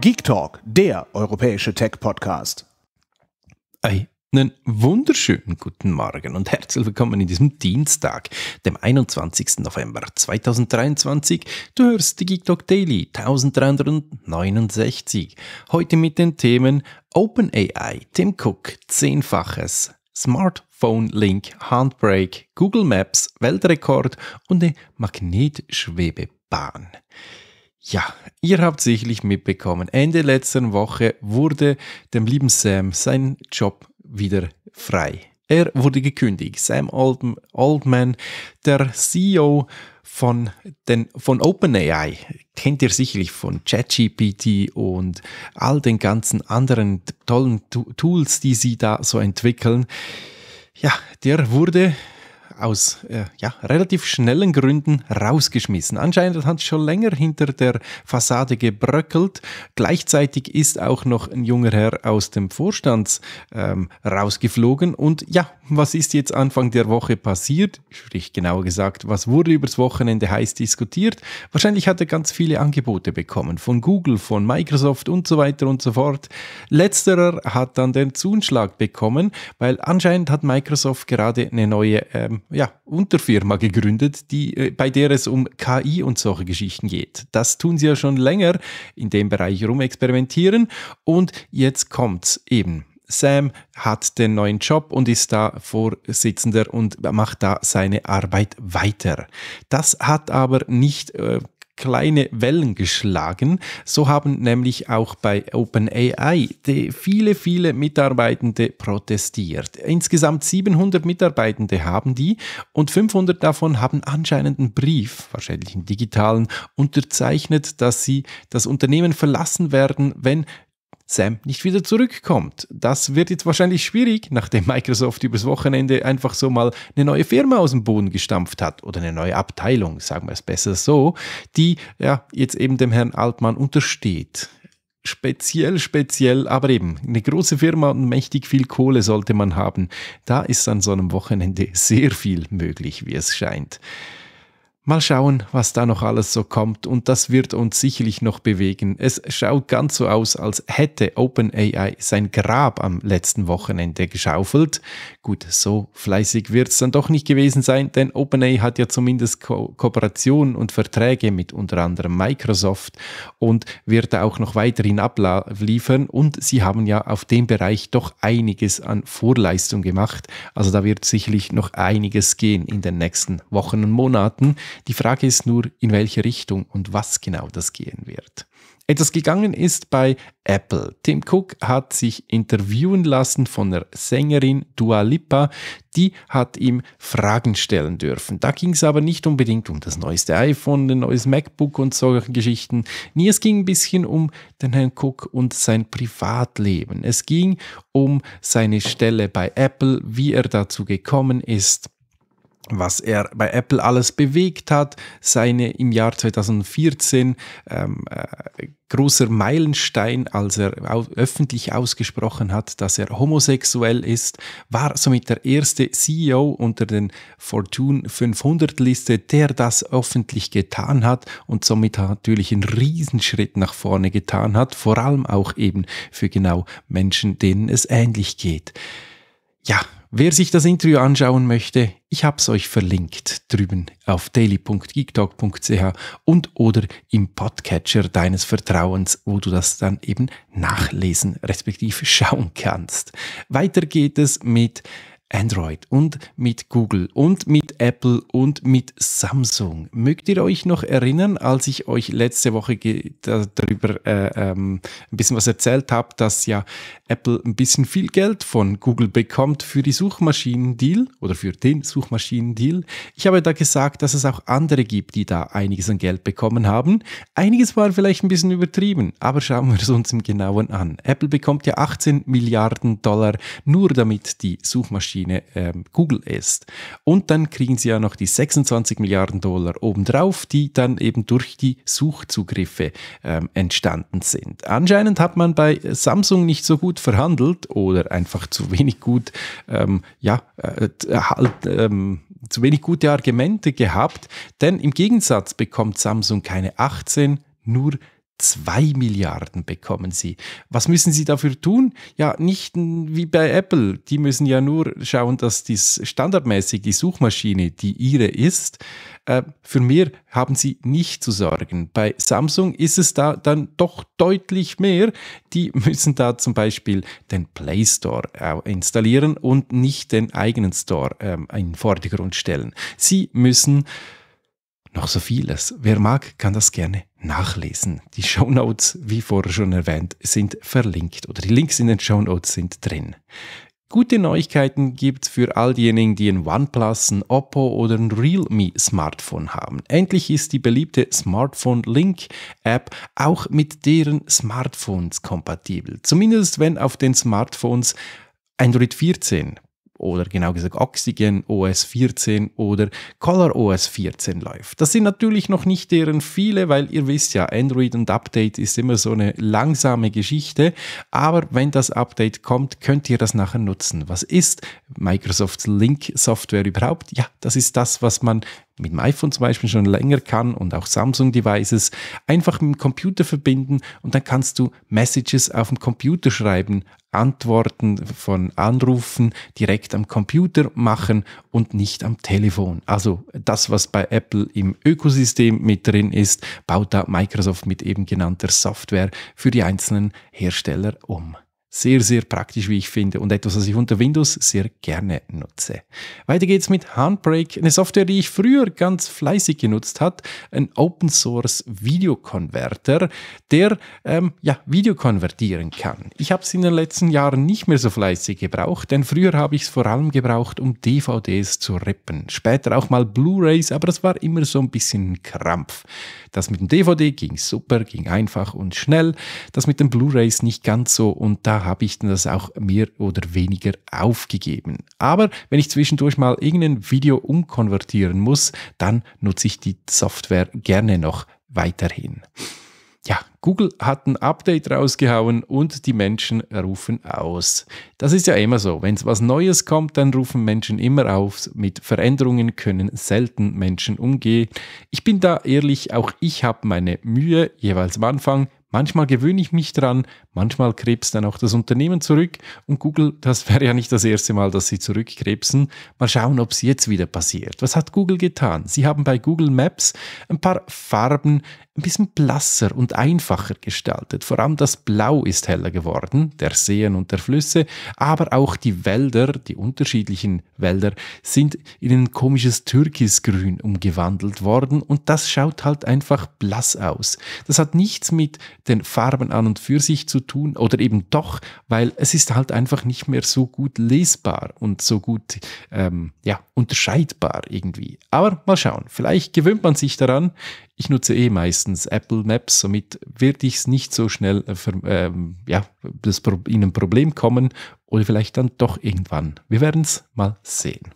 Geek Talk, der europäische Tech-Podcast. Einen wunderschönen guten Morgen und herzlich willkommen in diesem Dienstag, dem 21. November 2023. Du hörst die Geek Talk Daily 1369. Heute mit den Themen OpenAI, Tim Cook, Zehnfaches, Smartphone-Link, Handbrake, Google Maps, Weltrekord und eine Magnetschwebebahn. Ja, ihr habt sicherlich mitbekommen, Ende letzter Woche wurde dem lieben Sam sein Job wieder frei. Er wurde gekündigt. Sam Altman, der CEO von, den, von OpenAI, kennt ihr sicherlich von ChatGPT und all den ganzen anderen tollen Tools, die sie da so entwickeln. Ja, der wurde aus äh, ja, relativ schnellen Gründen rausgeschmissen. Anscheinend hat es schon länger hinter der Fassade gebröckelt. Gleichzeitig ist auch noch ein junger Herr aus dem Vorstand ähm, rausgeflogen. Und ja, was ist jetzt Anfang der Woche passiert? Sprich genauer gesagt, was wurde übers Wochenende heiß diskutiert? Wahrscheinlich hat er ganz viele Angebote bekommen von Google, von Microsoft und so weiter und so fort. Letzterer hat dann den Zuschlag bekommen, weil anscheinend hat Microsoft gerade eine neue ähm, ähm, ja, Unterfirma gegründet, die, äh, bei der es um KI und solche Geschichten geht. Das tun sie ja schon länger in dem Bereich rumexperimentieren und jetzt kommt's eben. Sam hat den neuen Job und ist da Vorsitzender und macht da seine Arbeit weiter. Das hat aber nicht äh, kleine Wellen geschlagen. So haben nämlich auch bei OpenAI viele, viele Mitarbeitende protestiert. Insgesamt 700 Mitarbeitende haben die und 500 davon haben anscheinend einen Brief, wahrscheinlich einen digitalen, unterzeichnet, dass sie das Unternehmen verlassen werden, wenn Sam nicht wieder zurückkommt. Das wird jetzt wahrscheinlich schwierig, nachdem Microsoft übers Wochenende einfach so mal eine neue Firma aus dem Boden gestampft hat oder eine neue Abteilung, sagen wir es besser so, die ja jetzt eben dem Herrn Altmann untersteht. Speziell, speziell, aber eben eine große Firma und mächtig viel Kohle sollte man haben. Da ist an so einem Wochenende sehr viel möglich, wie es scheint. Mal schauen, was da noch alles so kommt und das wird uns sicherlich noch bewegen. Es schaut ganz so aus, als hätte OpenAI sein Grab am letzten Wochenende geschaufelt. Gut, so fleißig wird es dann doch nicht gewesen sein, denn OpenAI hat ja zumindest Ko Kooperationen und Verträge mit unter anderem Microsoft und wird da auch noch weiterhin abliefern und sie haben ja auf dem Bereich doch einiges an Vorleistung gemacht. Also da wird sicherlich noch einiges gehen in den nächsten Wochen und Monaten. Die Frage ist nur, in welche Richtung und was genau das gehen wird. Etwas gegangen ist bei Apple. Tim Cook hat sich interviewen lassen von der Sängerin Dua Lipa. Die hat ihm Fragen stellen dürfen. Da ging es aber nicht unbedingt um das neueste iPhone, ein neues MacBook und solche Geschichten. Nee, es ging ein bisschen um den Herrn Cook und sein Privatleben. Es ging um seine Stelle bei Apple, wie er dazu gekommen ist was er bei Apple alles bewegt hat, seine im Jahr 2014 ähm, äh, großer Meilenstein, als er au öffentlich ausgesprochen hat, dass er homosexuell ist, war somit der erste CEO unter den Fortune 500 Liste, der das öffentlich getan hat und somit natürlich einen Riesenschritt nach vorne getan hat, vor allem auch eben für genau Menschen, denen es ähnlich geht. Ja, Wer sich das Interview anschauen möchte, ich habe es euch verlinkt drüben auf daily.geektalk.ch und oder im Podcatcher deines Vertrauens, wo du das dann eben nachlesen respektive schauen kannst. Weiter geht es mit Android und mit Google und mit Apple und mit Samsung. Mögt ihr euch noch erinnern, als ich euch letzte Woche darüber äh, ähm, ein bisschen was erzählt habe, dass ja Apple ein bisschen viel Geld von Google bekommt für die Suchmaschinen-Deal oder für den Suchmaschinen-Deal? Ich habe da gesagt, dass es auch andere gibt, die da einiges an Geld bekommen haben. Einiges war vielleicht ein bisschen übertrieben, aber schauen wir es uns im Genauen an. Apple bekommt ja 18 Milliarden Dollar nur damit die Suchmaschinen Suchmaschine ähm, Google ist. Und dann kriegen sie ja noch die 26 Milliarden Dollar obendrauf, die dann eben durch die Suchzugriffe ähm, entstanden sind. Anscheinend hat man bei Samsung nicht so gut verhandelt oder einfach zu wenig gut, ähm, ja, äh, halt, ähm, zu wenig gute Argumente gehabt, denn im Gegensatz bekommt Samsung keine 18, nur 2 Milliarden bekommen sie. Was müssen sie dafür tun? Ja, nicht wie bei Apple. Die müssen ja nur schauen, dass dies standardmäßig die Suchmaschine, die ihre ist, äh, für mehr haben sie nicht zu sorgen. Bei Samsung ist es da dann doch deutlich mehr. Die müssen da zum Beispiel den Play Store äh, installieren und nicht den eigenen Store ähm, in den Vordergrund stellen. Sie müssen noch so vieles. Wer mag, kann das gerne nachlesen. Die Show Notes, wie vorher schon erwähnt, sind verlinkt oder die Links in den Show Notes sind drin. Gute Neuigkeiten gibt es für all diejenigen, die ein OnePlus, ein Oppo oder ein Realme Smartphone haben. Endlich ist die beliebte Smartphone Link App auch mit deren Smartphones kompatibel. Zumindest wenn auf den Smartphones Android 14 oder genau gesagt Oxygen OS 14 oder Color OS 14 läuft. Das sind natürlich noch nicht deren viele, weil ihr wisst ja, Android und Update ist immer so eine langsame Geschichte, aber wenn das Update kommt, könnt ihr das nachher nutzen. Was ist Microsofts Link Software überhaupt? Ja, das ist das, was man mit dem iPhone zum Beispiel schon länger kann und auch Samsung-Devices, einfach mit dem Computer verbinden und dann kannst du Messages auf dem Computer schreiben, Antworten von Anrufen direkt am Computer machen und nicht am Telefon. Also das, was bei Apple im Ökosystem mit drin ist, baut da Microsoft mit eben genannter Software für die einzelnen Hersteller um. Sehr, sehr praktisch, wie ich finde und etwas, was ich unter Windows sehr gerne nutze. Weiter geht's mit Handbrake, eine Software, die ich früher ganz fleißig genutzt hat, ein Open Source Videokonverter, der ähm, ja, Video konvertieren kann. Ich habe es in den letzten Jahren nicht mehr so fleißig gebraucht, denn früher habe ich es vor allem gebraucht, um DVDs zu rippen. Später auch mal Blu-rays, aber das war immer so ein bisschen Krampf. Das mit dem DVD ging super, ging einfach und schnell. Das mit den Blu-rays nicht ganz so und da habe ich das auch mehr oder weniger aufgegeben. Aber wenn ich zwischendurch mal irgendein Video umkonvertieren muss, dann nutze ich die Software gerne noch weiterhin. Ja, Google hat ein Update rausgehauen und die Menschen rufen aus. Das ist ja immer so. Wenn es was Neues kommt, dann rufen Menschen immer auf. Mit Veränderungen können selten Menschen umgehen. Ich bin da ehrlich, auch ich habe meine Mühe jeweils am Anfang Manchmal gewöhne ich mich dran, manchmal krebst dann auch das Unternehmen zurück und Google, das wäre ja nicht das erste Mal, dass sie zurückkrebsen. Mal schauen, ob es jetzt wieder passiert. Was hat Google getan? Sie haben bei Google Maps ein paar Farben ein bisschen blasser und einfacher gestaltet. Vor allem das Blau ist heller geworden, der Seen und der Flüsse, aber auch die Wälder, die unterschiedlichen Wälder, sind in ein komisches Türkisgrün umgewandelt worden und das schaut halt einfach blass aus. Das hat nichts mit den Farben an und für sich zu tun oder eben doch, weil es ist halt einfach nicht mehr so gut lesbar und so gut ähm, ja, unterscheidbar irgendwie. Aber mal schauen, vielleicht gewöhnt man sich daran. Ich nutze eh meist meistens Apple Maps, somit werde ich es nicht so schnell, äh, ähm, ja, das Pro in ein Problem kommen oder vielleicht dann doch irgendwann. Wir werden es mal sehen.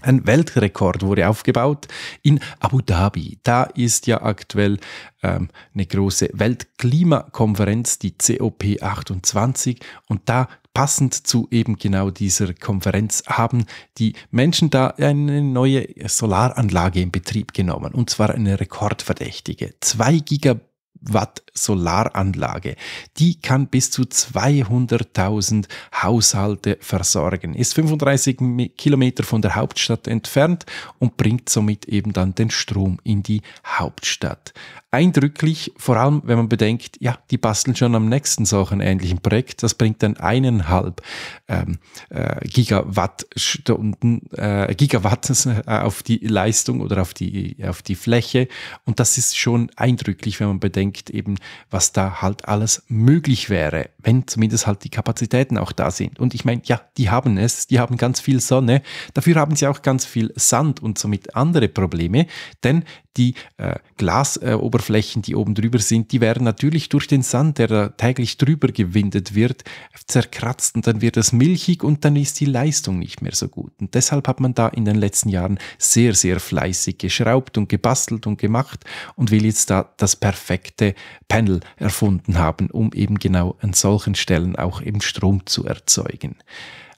Ein Weltrekord wurde aufgebaut in Abu Dhabi. Da ist ja aktuell ähm, eine große Weltklimakonferenz, die COP28, und da passend zu eben genau dieser Konferenz haben die Menschen da eine neue Solaranlage in Betrieb genommen und zwar eine rekordverdächtige. 2 Gigabyte Watt Solaranlage. Die kann bis zu 200.000 Haushalte versorgen, ist 35 Kilometer von der Hauptstadt entfernt und bringt somit eben dann den Strom in die Hauptstadt. Eindrücklich, vor allem wenn man bedenkt, ja, die basteln schon am nächsten solchen ähnlichen Projekt. Das bringt dann eineinhalb ähm, äh, Gigawattstunden, äh, Gigawatt auf die Leistung oder auf die, auf die Fläche. Und das ist schon eindrücklich, wenn man bedenkt, denkt, eben was da halt alles möglich wäre, wenn zumindest halt die Kapazitäten auch da sind. Und ich meine, ja, die haben es, die haben ganz viel Sonne, dafür haben sie auch ganz viel Sand und somit andere Probleme, denn die äh, Glasoberflächen, die oben drüber sind, die werden natürlich durch den Sand, der da täglich drüber gewindet wird, zerkratzt und dann wird es milchig und dann ist die Leistung nicht mehr so gut. Und deshalb hat man da in den letzten Jahren sehr, sehr fleißig geschraubt und gebastelt und gemacht und will jetzt da das perfekte Panel erfunden haben, um eben genau an solchen Stellen auch eben Strom zu erzeugen.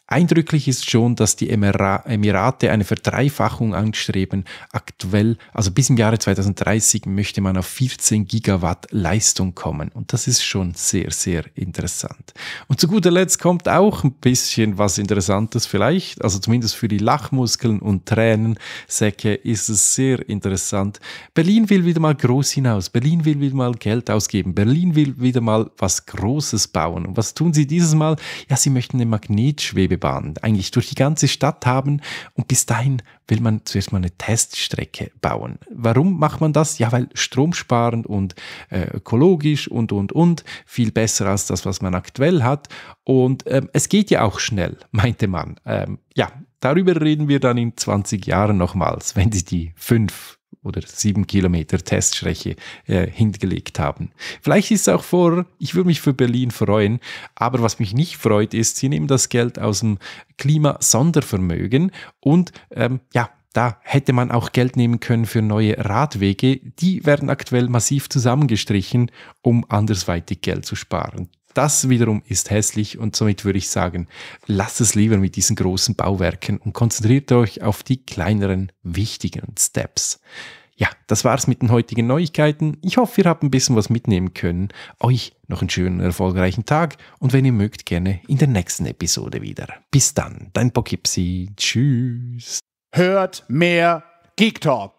Eindrücklich ist schon, dass die Emirate eine Verdreifachung anstreben. Aktuell, also bis im Jahre 2030, möchte man auf 14 Gigawatt Leistung kommen. Und das ist schon sehr, sehr interessant. Und zu guter Letzt kommt auch ein bisschen was Interessantes vielleicht. Also zumindest für die Lachmuskeln und Tränensäcke ist es sehr interessant. Berlin will wieder mal groß hinaus. Berlin will wieder mal Geld ausgeben. Berlin will wieder mal was Großes bauen. Und was tun sie dieses Mal? Ja, sie möchten eine Magnetschwebe Gewebebahn eigentlich durch die ganze Stadt haben. Und bis dahin will man zuerst mal eine Teststrecke bauen. Warum macht man das? Ja, weil stromsparend und äh, ökologisch und, und, und. Viel besser als das, was man aktuell hat. Und ähm, es geht ja auch schnell, meinte man. Ähm, ja, darüber reden wir dann in 20 Jahren nochmals, wenn sie die fünf oder sieben Kilometer Teststrecke äh, hingelegt haben. Vielleicht ist es auch vor, ich würde mich für Berlin freuen, aber was mich nicht freut, ist, sie nehmen das Geld aus dem Klimasondervermögen und ähm, ja, da hätte man auch Geld nehmen können für neue Radwege. Die werden aktuell massiv zusammengestrichen, um andersweitig Geld zu sparen. Das wiederum ist hässlich und somit würde ich sagen, lasst es lieber mit diesen großen Bauwerken und konzentriert euch auf die kleineren, wichtigen Steps. Ja, das war's mit den heutigen Neuigkeiten. Ich hoffe, ihr habt ein bisschen was mitnehmen können. Euch noch einen schönen, erfolgreichen Tag und wenn ihr mögt, gerne in der nächsten Episode wieder. Bis dann, dein Pokipsi. Tschüss. Hört mehr Geek Talk.